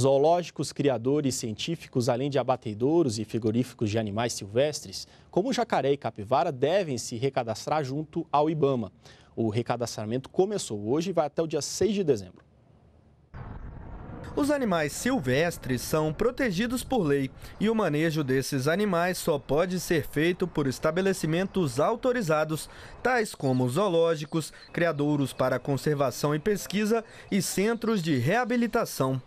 Zoológicos, criadores científicos, além de abatedouros e frigoríficos de animais silvestres, como jacaré e capivara, devem se recadastrar junto ao IBAMA. O recadastramento começou hoje e vai até o dia 6 de dezembro. Os animais silvestres são protegidos por lei e o manejo desses animais só pode ser feito por estabelecimentos autorizados, tais como zoológicos, criadouros para conservação e pesquisa e centros de reabilitação.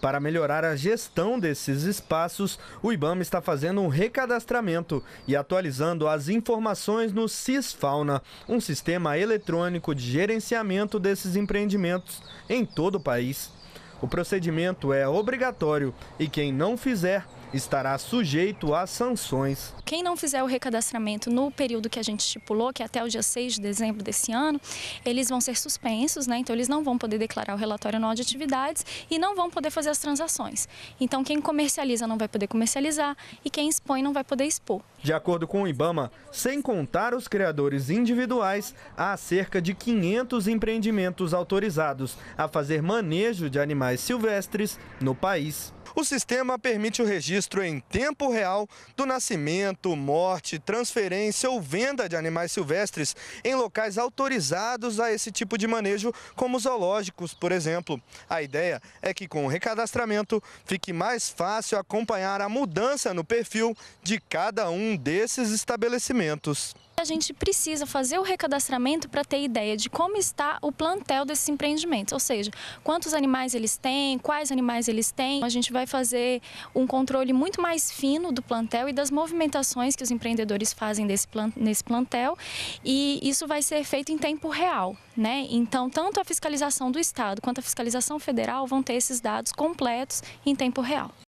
Para melhorar a gestão desses espaços, o IBAMA está fazendo um recadastramento e atualizando as informações no CISFauna, um sistema eletrônico de gerenciamento desses empreendimentos em todo o país. O procedimento é obrigatório e quem não fizer estará sujeito a sanções. Quem não fizer o recadastramento no período que a gente estipulou, que é até o dia 6 de dezembro desse ano, eles vão ser suspensos, né? Então eles não vão poder declarar o relatório anual de atividades e não vão poder fazer as transações. Então quem comercializa não vai poder comercializar e quem expõe não vai poder expor. De acordo com o IBAMA, sem contar os criadores individuais, há cerca de 500 empreendimentos autorizados a fazer manejo de animais silvestres no país. O sistema permite o registro em tempo real do nascimento, morte, transferência ou venda de animais silvestres em locais autorizados a esse tipo de manejo, como zoológicos, por exemplo. A ideia é que com o recadastramento fique mais fácil acompanhar a mudança no perfil de cada um desses estabelecimentos. A gente precisa fazer o recadastramento para ter ideia de como está o plantel desses empreendimentos, ou seja, quantos animais eles têm, quais animais eles têm. A gente vai fazer um controle muito mais fino do plantel e das movimentações que os empreendedores fazem nesse plantel e isso vai ser feito em tempo real. Né? Então, tanto a fiscalização do Estado quanto a fiscalização federal vão ter esses dados completos em tempo real.